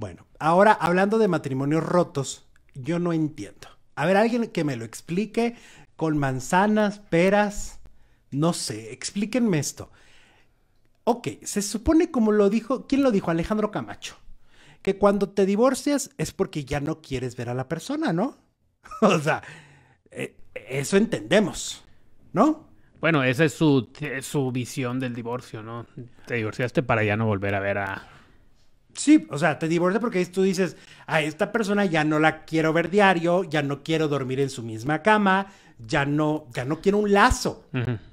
Bueno, ahora hablando de matrimonios rotos, yo no entiendo. A ver, alguien que me lo explique con manzanas, peras, no sé, explíquenme esto. Ok, se supone como lo dijo, ¿quién lo dijo? Alejandro Camacho. Que cuando te divorcias es porque ya no quieres ver a la persona, ¿no? o sea, eh, eso entendemos, ¿no? Bueno, esa es su, su visión del divorcio, ¿no? Te divorciaste para ya no volver a ver a, Sí, o sea, te divorcias porque tú dices, a esta persona ya no la quiero ver diario, ya no quiero dormir en su misma cama, ya no, ya no quiero un lazo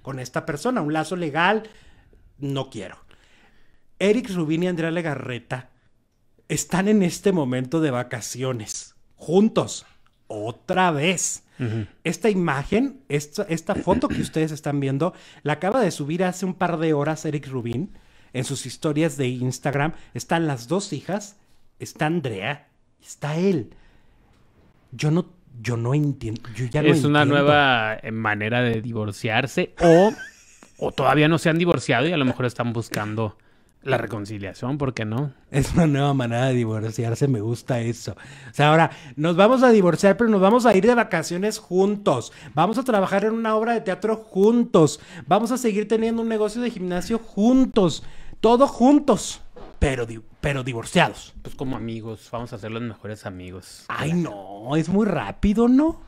con esta persona, un lazo legal, no quiero. Eric rubín y Andrea Legarreta están en este momento de vacaciones, juntos, otra vez. Esta imagen, esta, esta, foto que ustedes están viendo, la acaba de subir hace un par de horas Eric Rubin en sus historias de Instagram están las dos hijas, está Andrea, está él. Yo no, yo no entiendo. Yo ya es una nueva eh, manera de divorciarse o, o todavía no se han divorciado y a lo mejor están buscando la reconciliación, ¿por qué no? Es una nueva manera de divorciarse, me gusta eso. O sea, ahora nos vamos a divorciar, pero nos vamos a ir de vacaciones juntos. Vamos a trabajar en una obra de teatro juntos. Vamos a seguir teniendo un negocio de gimnasio juntos todos juntos, pero, pero divorciados. Pues como amigos, vamos a ser los mejores amigos. Ay, no, es muy rápido, ¿no?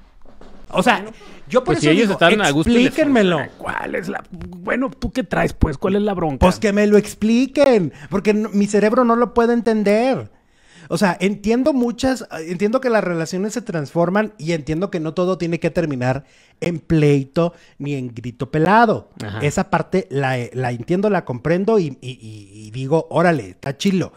O sea, yo por pues eso si ellos digo, explíquenmelo. ¿Cuál es la...? Bueno, ¿tú qué traes, pues? ¿Cuál es la bronca? Pues que me lo expliquen, porque mi cerebro no lo puede entender. O sea, entiendo muchas, entiendo que las relaciones se transforman y entiendo que no todo tiene que terminar en pleito ni en grito pelado. Esa parte la, entiendo, la comprendo y, y digo, órale, está chilo.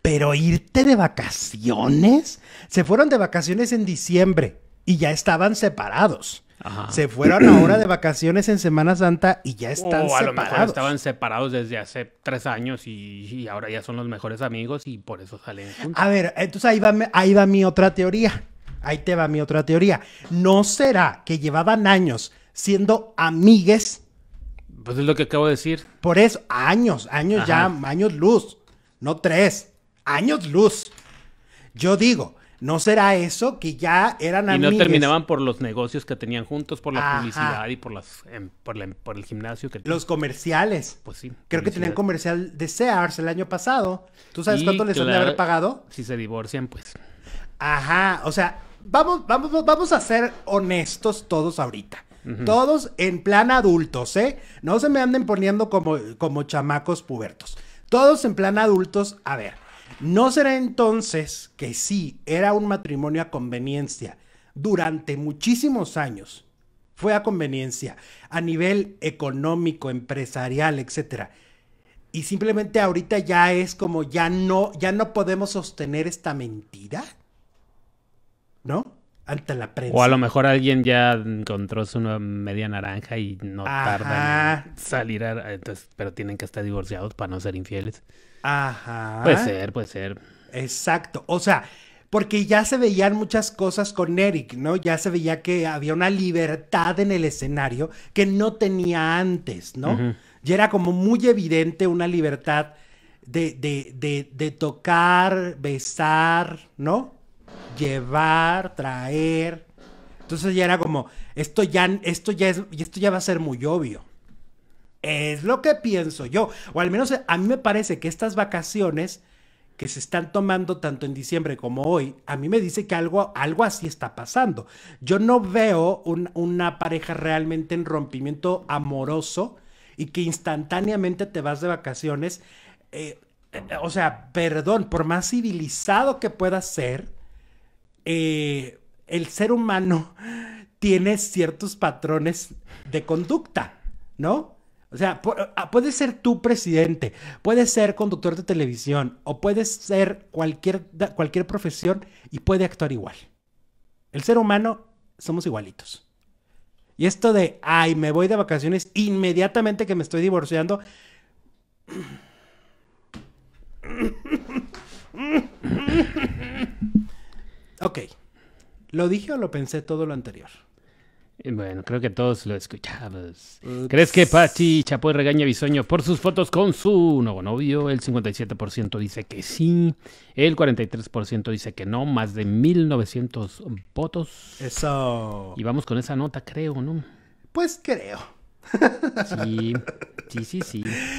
Pero irte de vacaciones, se fueron de vacaciones en diciembre y ya estaban separados. Se fueron ahora de vacaciones en Semana Santa y ya están o a Lo mejor estaban separados desde hace tres años y, ahora ya son los mejores amigos y por eso salen juntos. A ver, entonces ahí va, ahí va mi otra teoría. Ahí te va mi otra teoría. ¿No será que llevaban años siendo amigues? Pues es lo que acabo de decir. Por eso, años, años ya, años luz. No tres, años luz. Yo digo, ¿No será eso que ya eran amigos? Y no terminaban por los negocios que tenían juntos, por la publicidad y por, las, em, em, por, el gimnasio que Los comerciales. Pues sí. Creo que tenían comercial de Sears el año pasado. ¿Tú sabes cuánto les han de haber pagado? Si se divorcian, pues. Ajá, o sea, vamos, vamos, vamos a ser honestos todos ahorita. Todos en plan adultos, ¿eh? No se me anden poniendo como, como chamacos pubertos. Todos en plan adultos, a ver ¿No será entonces que sí era un matrimonio a conveniencia durante muchísimos años? Fue a conveniencia a nivel económico, empresarial, etcétera y simplemente ahorita ya es como ya no ya no podemos sostener esta mentira ¿no? ante la prensa. O a lo mejor alguien ya encontró su media naranja y no tarda en salir. entonces, pero tienen que estar divorciados para no ser infieles. Ajá. Puede ser, puede ser. Exacto. O sea, porque ya se veían muchas cosas con Eric, ¿no? Ya se veía que había una libertad en el escenario que no tenía antes, ¿no? Y era como muy evidente una libertad de, de, de, de tocar, besar, ¿no? llevar, traer. Entonces ya era como, esto ya, esto ya esto ya va a ser muy obvio. Es lo que pienso yo. O al menos a mí me parece que estas vacaciones que se están tomando tanto en diciembre como hoy, a mí me dice que algo, algo así está pasando. Yo no veo una pareja realmente en rompimiento amoroso y que instantáneamente te vas de vacaciones. Eh, eh, o sea, perdón, por más civilizado que pueda ser, eh, el ser humano tiene ciertos patrones de conducta, ¿no? O sea, ah, puede ser tu presidente, puede ser conductor de televisión o puedes ser cualquier, cualquier profesión y puede actuar igual. El ser humano somos igualitos. Y esto de, ay, me voy de vacaciones inmediatamente que me estoy divorciando. ¿Lo dije o lo pensé todo lo anterior? Eh, bueno, creo que todos lo escuchamos. ¿Crees que Pachi Chapoy regaña a Bisoño por sus fotos con su nuevo novio? El 57% dice que sí, el 43% dice que no, más de 1900 votos. Eso. Y vamos con esa nota, creo, ¿no? Pues creo. sí, sí, sí. sí